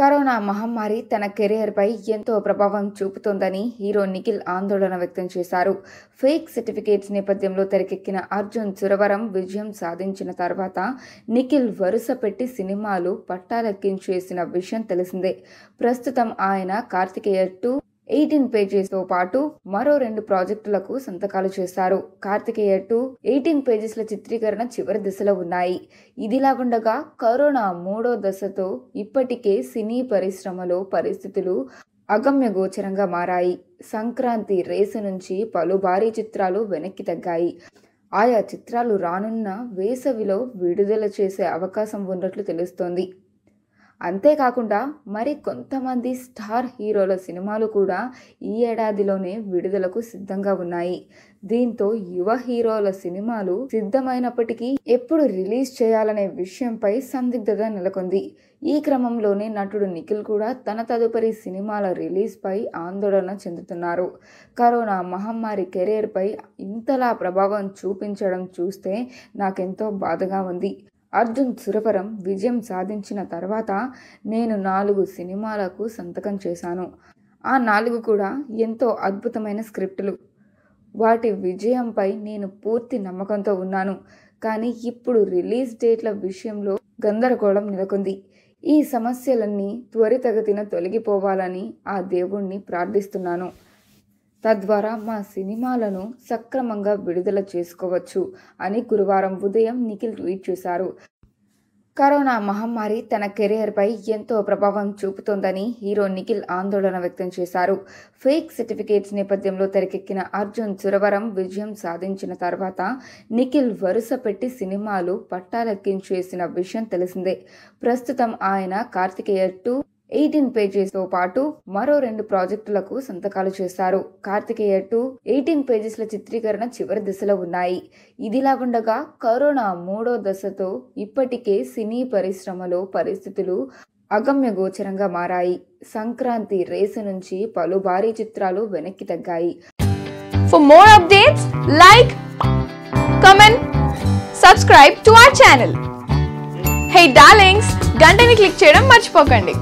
corona మహమ్మారి తన కెరీర్పై ఎంతో ప్రభావం చూపుతోందని హీరో నిఖిల్ ఆందోళన వ్యక్తం చేశారు ఫేక్ సర్టిఫికేట్స్ నేపథ్యంలో తెరకెక్కిన అర్జున్ చురవరం విజయం సాధించిన తర్వాత నిఖిల్ వరుస పెట్టి సినిమాలు పట్టాలెక్కించేసిన విషయం తెలిసిందే ప్రస్తుతం ఆయన కార్తికేయ టూ ఎయిటీన్ పేజెస్తో పాటు మరో రెండు ప్రాజెక్టులకు సంతకాలు చేశారు కార్తికేయ టూ ఎయిటీన్ పేజెస్ల చిత్రీకరణ చివరి దశలో ఉన్నాయి ఇదిలాగుండగా కరోనా మూడో దశతో ఇప్పటికే సినీ పరిశ్రమలో పరిస్థితులు అగమ్యగోచరంగా మారాయి సంక్రాంతి రేసు నుంచి పలు భారీ చిత్రాలు వెనక్కి తగ్గాయి ఆయా చిత్రాలు రానున్న వేసవిలో విడుదల చేసే అవకాశం ఉన్నట్లు తెలుస్తోంది అంతేకాకుండా మరి కొంతమంది స్టార్ హీరోల సినిమాలు కూడా ఈ ఏడాదిలోనే విడుదలకు సిద్ధంగా ఉన్నాయి దీంతో యువ హీరోల సినిమాలు సిద్ధమైనప్పటికీ ఎప్పుడు రిలీజ్ చేయాలనే విషయంపై సందిగ్ధత నెలకొంది ఈ క్రమంలోనే నటుడు నిఖిల్ కూడా తన తదుపరి సినిమాల రిలీజ్పై ఆందోళన చెందుతున్నారు కరోనా మహమ్మారి కెరీర్పై ఇంతలా ప్రభావం చూపించడం చూస్తే నాకెంతో బాధగా ఉంది అర్జున్ సురపరం విజయం సాధించిన తర్వాత నేను నాలుగు సినిమాలకు సంతకం చేశాను ఆ నాలుగు కూడా ఎంతో అద్భుతమైన స్క్రిప్టులు వాటి విజయంపై నేను పూర్తి నమ్మకంతో ఉన్నాను కానీ ఇప్పుడు రిలీజ్ డేట్ల విషయంలో గందరగోళం నెలకొంది ఈ సమస్యలన్నీ త్వరితగతిన తొలగిపోవాలని ఆ దేవుణ్ణి ప్రార్థిస్తున్నాను తద్వారా మా సినిమాలను సక్రమంగా విడుదల చేసుకోవచ్చు అని గురువారం ఉదయం నిఖిల్ ట్వీట్ చేశారు కరోనా మహమ్మారి తన కెరియర్పై ఎంతో ప్రభావం చూపుతోందని హీరో నిఖిల్ ఆందోళన వ్యక్తం చేశారు ఫేక్ సర్టిఫికేట్స్ నేపథ్యంలో తెరకెక్కిన అర్జున్ చురవరం విజయం సాధించిన తర్వాత నిఖిల్ వరుస పెట్టి సినిమాలు పట్టాలెక్కించేసిన విషయం తెలిసిందే ప్రస్తుతం ఆయన కార్తికేయ టూ ఎయిటీన్ పేజెస్తో పాటు మరో రెండు ప్రాజెక్టులకు సంతకాలు చేశారు కార్తికేయ టూ ఎయిటీన్ పేజెస్ల చిత్రీకరణ చివరి దశలో ఉన్నాయి ఇదిలాగుండగా కరోనా మూడో దశతో ఇప్పటికే సినీ పరిశ్రమలో పరిస్థితులు అగమ్యగోచరంగా మారాయి సంక్రాంతి రేసు నుంచి పలు భారీ చిత్రాలు వెనక్కి తగ్గాయి for more updates like comment subscribe to our channel hey darlings గంటని క్లిక్ చేయడం మర్చిపోకండి